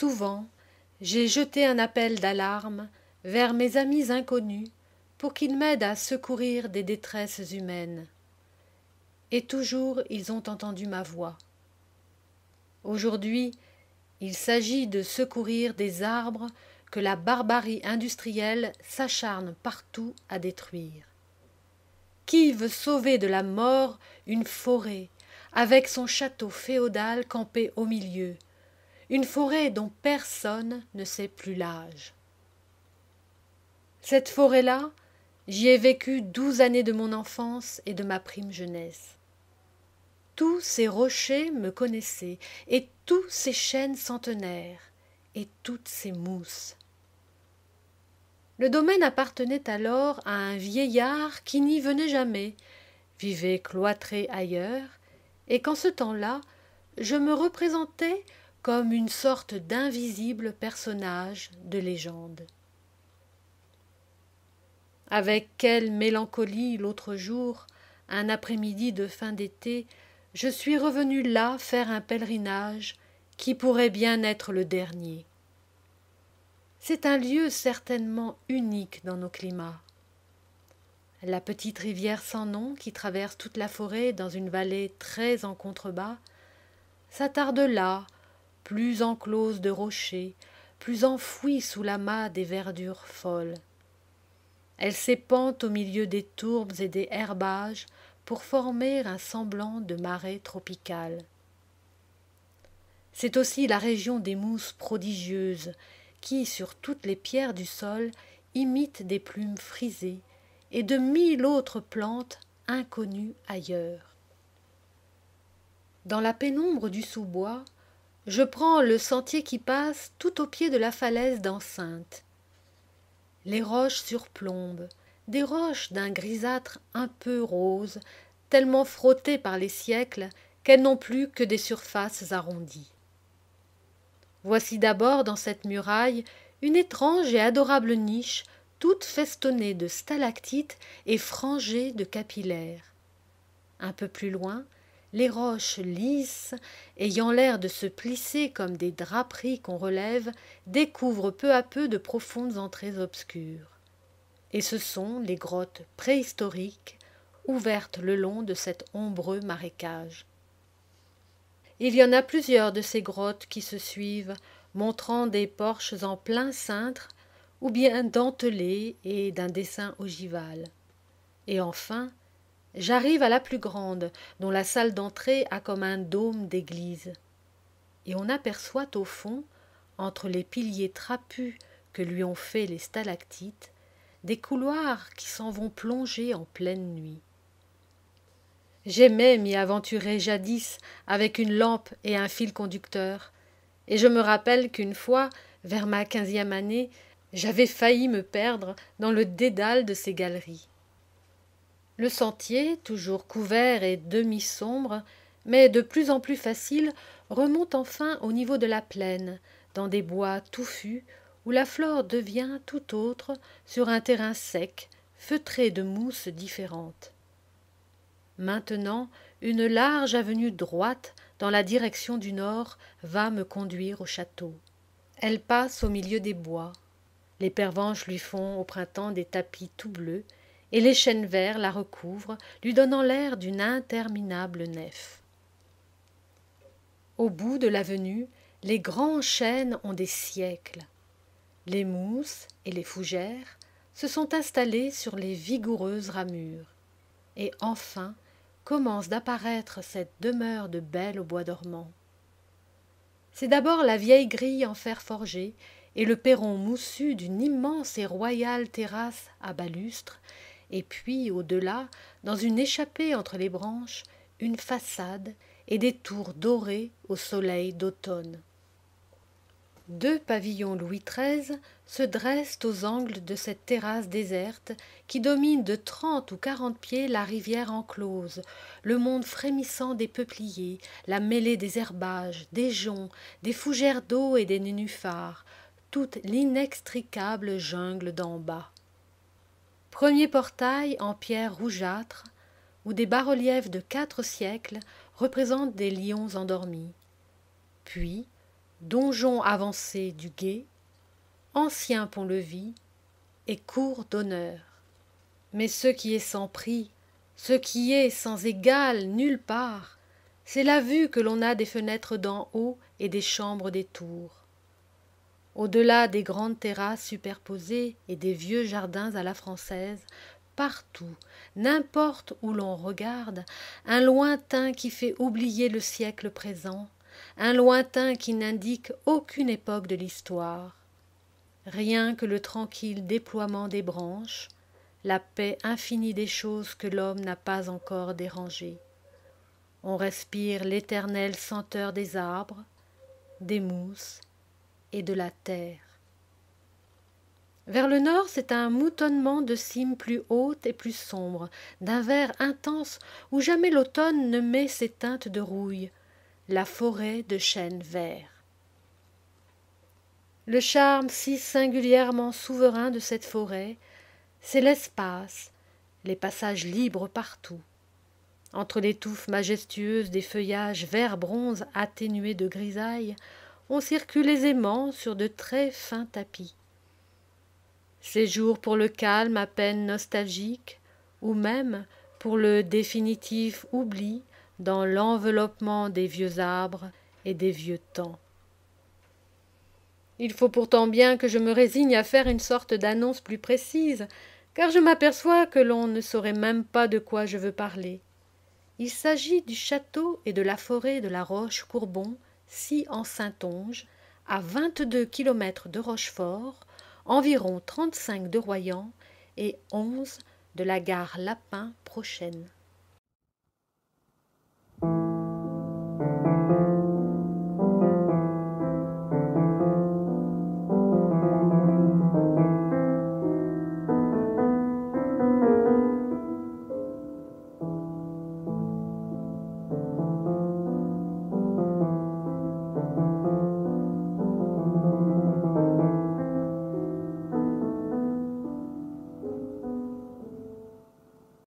souvent j'ai jeté un appel d'alarme vers mes amis inconnus pour qu'ils m'aident à secourir des détresses humaines. Et toujours ils ont entendu ma voix. Aujourd'hui, il s'agit de secourir des arbres que la barbarie industrielle s'acharne partout à détruire. Qui veut sauver de la mort une forêt avec son château féodal campé au milieu, une forêt dont personne ne sait plus l'âge. Cette forêt-là, j'y ai vécu douze années de mon enfance et de ma prime jeunesse. Tous ces rochers me connaissaient, et tous ces chênes centenaires, et toutes ces mousses. Le domaine appartenait alors à un vieillard qui n'y venait jamais, vivait cloîtré ailleurs, et qu'en ce temps-là, je me représentais comme une sorte d'invisible personnage de légende. Avec quelle mélancolie l'autre jour, un après-midi de fin d'été, je suis revenu là faire un pèlerinage qui pourrait bien être le dernier. C'est un lieu certainement unique dans nos climats. La petite rivière sans nom qui traverse toute la forêt dans une vallée très en contrebas s'attarde là plus enclose de rochers, plus enfouie sous l'amas des verdures folles. Elle s'épand au milieu des tourbes et des herbages pour former un semblant de marais tropical. C'est aussi la région des mousses prodigieuses qui, sur toutes les pierres du sol, imitent des plumes frisées et de mille autres plantes inconnues ailleurs. Dans la pénombre du sous-bois, je prends le sentier qui passe tout au pied de la falaise d'enceinte. Les roches surplombent, des roches d'un grisâtre un peu rose, tellement frottées par les siècles qu'elles n'ont plus que des surfaces arrondies. Voici d'abord dans cette muraille une étrange et adorable niche, toute festonnée de stalactites et frangée de capillaires. Un peu plus loin, les roches lisses, ayant l'air de se plisser comme des draperies qu'on relève, découvrent peu à peu de profondes entrées obscures. Et ce sont les grottes préhistoriques, ouvertes le long de cet ombreux marécage. Il y en a plusieurs de ces grottes qui se suivent, montrant des porches en plein cintre, ou bien dentelés et d'un dessin ogival. Et enfin, J'arrive à la plus grande, dont la salle d'entrée a comme un dôme d'église. Et on aperçoit au fond, entre les piliers trapus que lui ont fait les stalactites, des couloirs qui s'en vont plonger en pleine nuit. J'aimais m'y aventurer jadis avec une lampe et un fil conducteur, et je me rappelle qu'une fois, vers ma quinzième année, j'avais failli me perdre dans le dédale de ces galeries. Le sentier, toujours couvert et demi-sombre, mais de plus en plus facile, remonte enfin au niveau de la plaine, dans des bois touffus, où la flore devient tout autre sur un terrain sec, feutré de mousses différentes. Maintenant, une large avenue droite, dans la direction du nord, va me conduire au château. Elle passe au milieu des bois. Les pervenches lui font au printemps des tapis tout bleus, et les chênes verts la recouvrent, lui donnant l'air d'une interminable nef. Au bout de l'avenue, les grands chênes ont des siècles. Les mousses et les fougères se sont installées sur les vigoureuses ramures. Et enfin commence d'apparaître cette demeure de belle au bois dormant. C'est d'abord la vieille grille en fer forgé et le perron moussu d'une immense et royale terrasse à balustres et puis, au-delà, dans une échappée entre les branches, une façade et des tours dorées au soleil d'automne. Deux pavillons Louis XIII se dressent aux angles de cette terrasse déserte qui domine de trente ou quarante pieds la rivière enclose, le monde frémissant des peupliers, la mêlée des herbages, des joncs, des fougères d'eau et des nénuphars, toute l'inextricable jungle d'en bas. Premier portail en pierre rougeâtre, où des bas-reliefs de quatre siècles représentent des lions endormis. Puis, donjon avancé du guet, ancien pont-levis et cour d'honneur. Mais ce qui est sans prix, ce qui est sans égal nulle part, c'est la vue que l'on a des fenêtres d'en haut et des chambres des tours. Au-delà des grandes terrasses superposées et des vieux jardins à la française, partout, n'importe où l'on regarde, un lointain qui fait oublier le siècle présent, un lointain qui n'indique aucune époque de l'histoire. Rien que le tranquille déploiement des branches, la paix infinie des choses que l'homme n'a pas encore dérangées. On respire l'éternelle senteur des arbres, des mousses, et de la terre. Vers le nord, c'est un moutonnement de cimes plus hautes et plus sombres, d'un vert intense où jamais l'automne ne met ses teintes de rouille, la forêt de chênes verts. Le charme si singulièrement souverain de cette forêt, c'est l'espace, les passages libres partout. Entre les touffes majestueuses des feuillages vert bronze atténués de grisaille, on circule aisément sur de très fins tapis. Ces jours pour le calme à peine nostalgique, ou même pour le définitif oubli dans l'enveloppement des vieux arbres et des vieux temps. Il faut pourtant bien que je me résigne à faire une sorte d'annonce plus précise, car je m'aperçois que l'on ne saurait même pas de quoi je veux parler. Il s'agit du château et de la forêt de la Roche Courbon, si en saintonge à 22 km de rochefort environ 35 de royan et 11 de la gare lapin prochaine